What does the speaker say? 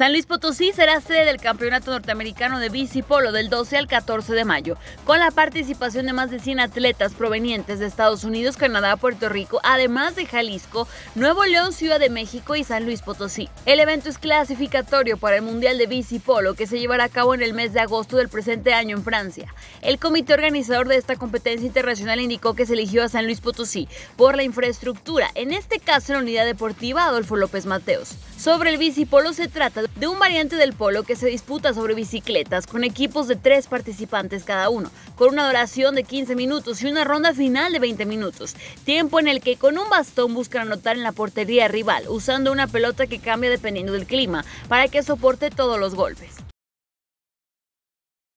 San Luis Potosí será sede del Campeonato Norteamericano de Bici Polo del 12 al 14 de mayo, con la participación de más de 100 atletas provenientes de Estados Unidos, Canadá, Puerto Rico, además de Jalisco, Nuevo León, Ciudad de México y San Luis Potosí. El evento es clasificatorio para el Mundial de Bici Polo que se llevará a cabo en el mes de agosto del presente año en Francia. El comité organizador de esta competencia internacional indicó que se eligió a San Luis Potosí por la infraestructura, en este caso la unidad deportiva Adolfo López Mateos. Sobre el bicipolo se trata de un variante del polo que se disputa sobre bicicletas con equipos de tres participantes cada uno, con una duración de 15 minutos y una ronda final de 20 minutos, tiempo en el que con un bastón buscan anotar en la portería rival usando una pelota que cambia dependiendo del clima para que soporte todos los golpes.